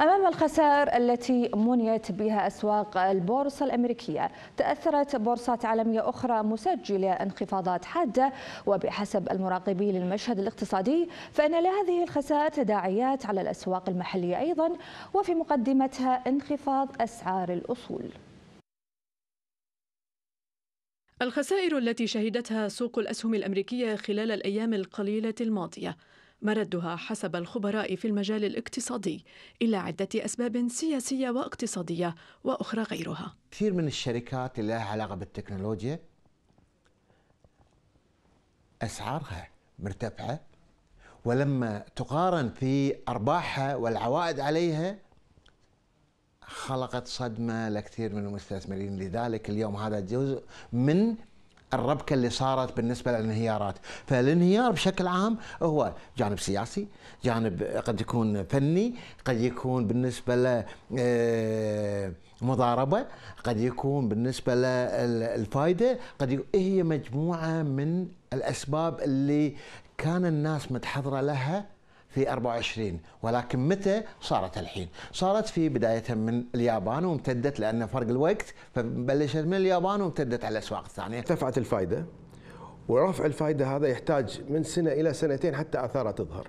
أمام الخسائر التي منيت بها أسواق البورصة الأمريكية تأثرت بورصات عالمية أخرى مسجلة انخفاضات حادة وبحسب المراقبين للمشهد الاقتصادي فإن لهذه الخسائر تداعيات على الأسواق المحلية أيضا وفي مقدمتها انخفاض أسعار الأصول الخسائر التي شهدتها سوق الأسهم الأمريكية خلال الأيام القليلة الماضية مردها حسب الخبراء في المجال الاقتصادي إلى عدة أسباب سياسية واقتصادية وأخرى غيرها كثير من الشركات اللي لها علاقة بالتكنولوجيا أسعارها مرتفعة ولما تقارن في أرباحها والعوائد عليها خلقت صدمة لكثير من المستثمرين لذلك اليوم هذا جزء من الربكه اللي صارت بالنسبه للانهيارات، فالانهيار بشكل عام هو جانب سياسي، جانب قد يكون فني، قد يكون بالنسبه ل آه، مضاربه، قد يكون بالنسبه للفائده، قد يكون هي مجموعه من الاسباب اللي كان الناس متحضره لها في 24 ولكن متى صارت الحين صارت في بداية من اليابان وامتدت لأن فرق الوقت فبلشت من اليابان وامتدت على الأسواق الثانية ارتفعت الفائدة ورفع الفائدة هذا يحتاج من سنة إلى سنتين حتى آثارها تظهر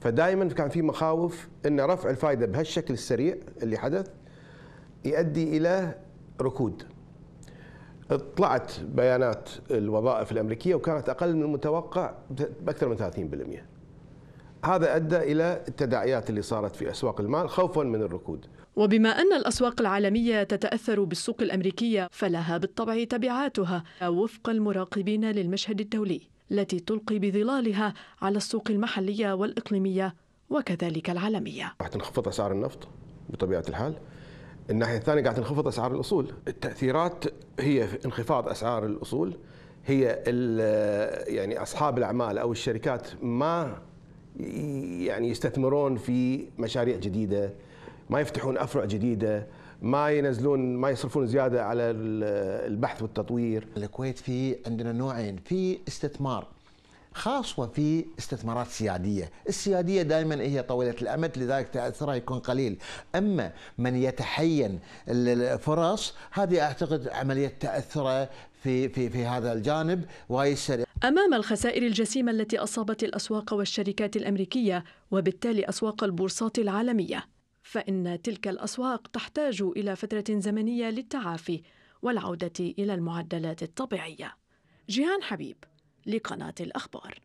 فدائما كان في مخاوف أن رفع الفائدة بهالشكل السريع اللي حدث يؤدي إلى ركود طلعت بيانات الوظائف الامريكيه وكانت اقل من المتوقع باكثر من 30% هذا ادى الى التداعيات اللي صارت في اسواق المال خوفا من الركود. وبما ان الاسواق العالميه تتاثر بالسوق الامريكيه فلها بالطبع تبعاتها وفق المراقبين للمشهد الدولي التي تلقي بظلالها على السوق المحليه والاقليميه وكذلك العالميه. راح تنخفض اسعار النفط بطبيعه الحال. الناحيه الثانيه قاعد تنخفض اسعار الاصول. التاثيرات هي انخفاض اسعار الاصول هي يعني اصحاب الاعمال او الشركات ما يعني يستثمرون في مشاريع جديده ما يفتحون افرع جديده ما ينزلون ما يصرفون زياده على البحث والتطوير الكويت في عندنا نوعين في استثمار خاص وفي استثمارات سيادية السيادية دائما هي طويلة الأمد لذلك تأثرها يكون قليل أما من يتحين الفرص هذه أعتقد عملية تأثره في في في هذا الجانب وهي أمام الخسائر الجسيمة التي أصابت الأسواق والشركات الأمريكية وبالتالي أسواق البورصات العالمية فإن تلك الأسواق تحتاج إلى فترة زمنية للتعافي والعودة إلى المعدلات الطبيعية جيهان حبيب لقناة الأخبار